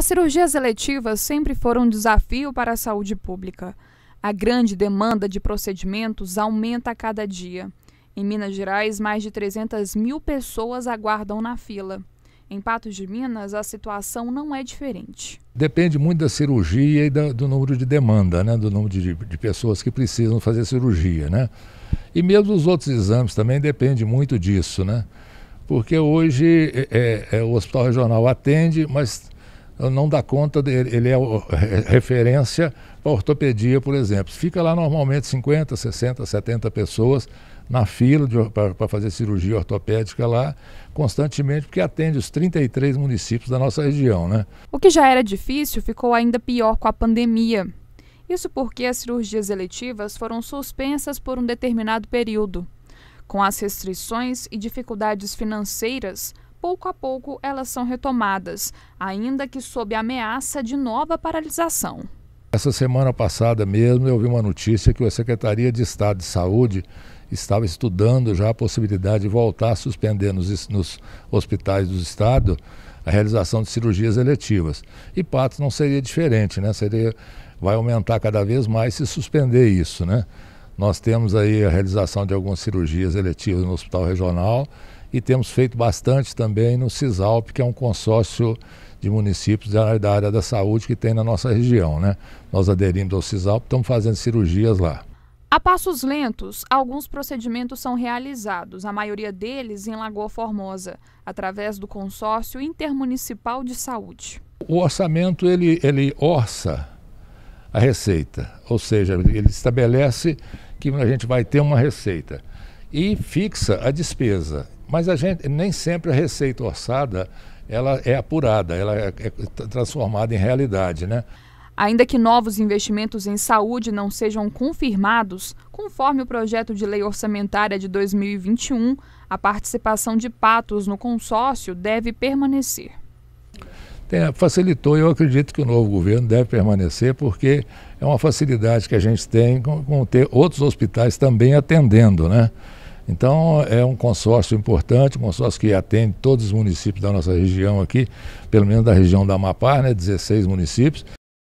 As cirurgias eletivas sempre foram um desafio para a saúde pública. A grande demanda de procedimentos aumenta a cada dia. Em Minas Gerais, mais de 300 mil pessoas aguardam na fila. Em Patos de Minas, a situação não é diferente. Depende muito da cirurgia e do número de demanda, né? do número de, de pessoas que precisam fazer cirurgia. Né? E mesmo os outros exames também depende muito disso, né? porque hoje é, é, é o hospital regional atende, mas não dá conta, ele é referência para ortopedia, por exemplo. Fica lá normalmente 50, 60, 70 pessoas na fila para fazer cirurgia ortopédica lá constantemente, porque atende os 33 municípios da nossa região. Né? O que já era difícil ficou ainda pior com a pandemia. Isso porque as cirurgias eletivas foram suspensas por um determinado período. Com as restrições e dificuldades financeiras, pouco a pouco elas são retomadas, ainda que sob ameaça de nova paralisação. Essa semana passada mesmo eu vi uma notícia que a Secretaria de Estado de Saúde estava estudando já a possibilidade de voltar a suspender nos, nos hospitais do Estado a realização de cirurgias eletivas. E Patos não seria diferente, né? Seria, vai aumentar cada vez mais se suspender isso, né? Nós temos aí a realização de algumas cirurgias eletivas no Hospital Regional e temos feito bastante também no CISALP, que é um consórcio de municípios da área da saúde que tem na nossa região. Né? Nós aderimos ao CISALP, estamos fazendo cirurgias lá. A passos lentos, alguns procedimentos são realizados, a maioria deles em Lagoa Formosa, através do Consórcio Intermunicipal de Saúde. O orçamento, ele, ele orça a receita, ou seja, ele estabelece que a gente vai ter uma receita e fixa a despesa. Mas a gente nem sempre a receita orçada ela é apurada, ela é, é transformada em realidade, né? Ainda que novos investimentos em saúde não sejam confirmados, conforme o projeto de lei orçamentária de 2021, a participação de patos no consórcio deve permanecer. Tem, facilitou e eu acredito que o novo governo deve permanecer, porque é uma facilidade que a gente tem com, com ter outros hospitais também atendendo, né? Então, é um consórcio importante, um consórcio que atende todos os municípios da nossa região aqui, pelo menos da região da Amapá, né, 16 municípios.